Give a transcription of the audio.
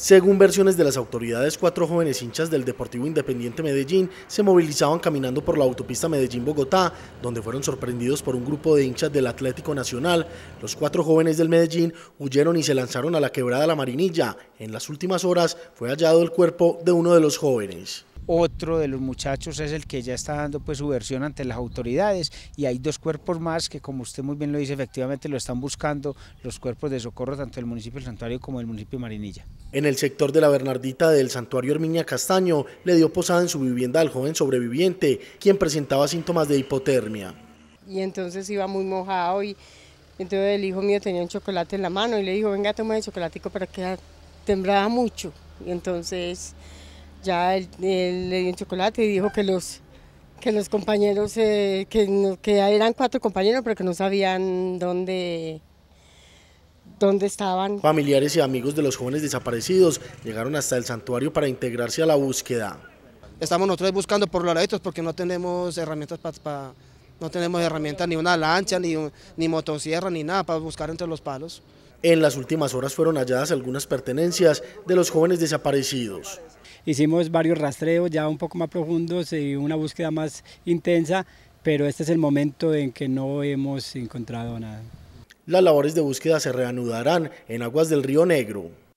Según versiones de las autoridades, cuatro jóvenes hinchas del Deportivo Independiente Medellín se movilizaban caminando por la autopista Medellín-Bogotá, donde fueron sorprendidos por un grupo de hinchas del Atlético Nacional. Los cuatro jóvenes del Medellín huyeron y se lanzaron a la quebrada La Marinilla. En las últimas horas fue hallado el cuerpo de uno de los jóvenes. Otro de los muchachos es el que ya está dando pues su versión ante las autoridades y hay dos cuerpos más que como usted muy bien lo dice, efectivamente lo están buscando los cuerpos de socorro tanto del municipio del Santuario como del municipio de Marinilla. En el sector de la Bernardita del Santuario Herminia Castaño le dio posada en su vivienda al joven sobreviviente, quien presentaba síntomas de hipotermia. Y entonces iba muy mojado y entonces el hijo mío tenía un chocolate en la mano y le dijo, venga, toma el chocolatico para que temblaba mucho. Y entonces ya le dio un chocolate y dijo que los, que los compañeros, eh, que, que eran cuatro compañeros, pero que no sabían dónde, dónde estaban. Familiares y amigos de los jóvenes desaparecidos llegaron hasta el santuario para integrarse a la búsqueda. Estamos nosotros buscando por los laditos porque no tenemos herramientas para... no tenemos herramientas, ni una lancha, ni, ni motosierra, ni nada para buscar entre los palos. En las últimas horas fueron halladas algunas pertenencias de los jóvenes desaparecidos. Hicimos varios rastreos ya un poco más profundos y una búsqueda más intensa, pero este es el momento en que no hemos encontrado nada. Las labores de búsqueda se reanudarán en aguas del río Negro.